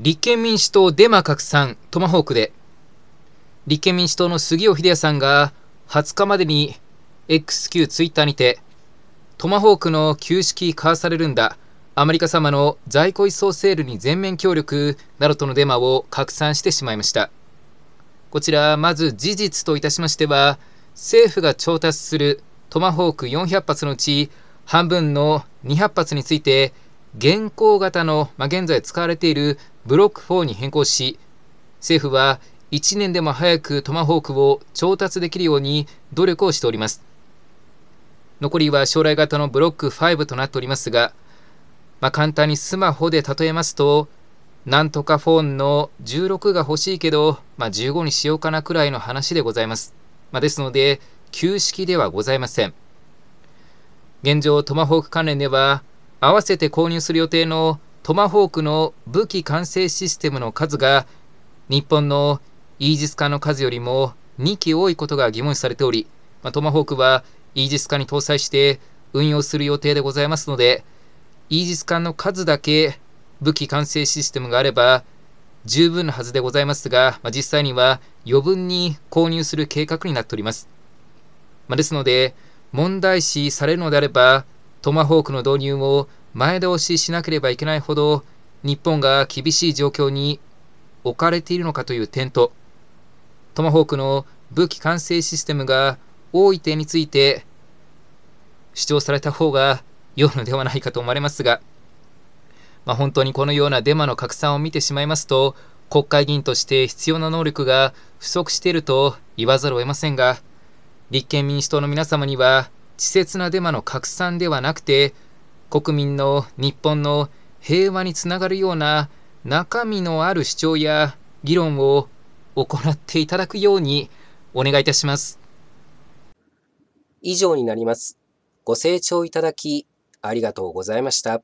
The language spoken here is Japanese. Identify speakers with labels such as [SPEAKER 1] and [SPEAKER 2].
[SPEAKER 1] 立憲民主党デマ拡散トマホークで立憲民主党の杉尾秀哉さんが20日までに XQ ツイッターにてトマホークの旧式買わされるんだアメリカ様の在庫移送セールに全面協力などとのデマを拡散してしまいましたこちらまず事実といたしましては政府が調達するトマホーク400発のうち半分の200発について現行型の、まあ、現在使われているブロック4に変更し、政府は1年でも早くトマホークを調達できるように努力をしております。残りは将来型のブロック5となっておりますが、まあ、簡単にスマホで例えますと、なんとかフォンの16が欲しいけど、まあ、15にしようかなくらいの話でございます。まあ、ですので、旧式ではございません。現状、トマホーク関連では、合わせて購入する予定のトマホークの武器完成システムの数が日本のイージス艦の数よりも2機多いことが疑問視されており、まあ、トマホークはイージス艦に搭載して運用する予定でございますのでイージス艦の数だけ武器完成システムがあれば十分なはずでございますが、まあ、実際には余分に購入する計画になっております、まあ、ですので問題視されるのであればトマホークの導入を前倒ししなければいけないほど日本が厳しい状況に置かれているのかという点とトマホークの武器管制システムが多い点について主張された方が良いのではないかと思われますが、まあ、本当にこのようなデマの拡散を見てしまいますと国会議員として必要な能力が不足していると言わざるを得ませんが立憲民主党の皆様には稚拙なデマの拡散ではなくて国民の日本の平和につながるような中身のある主張や議論を行っていただくようにお願いいたします。以上になります。ご清聴いただきありがとうございました。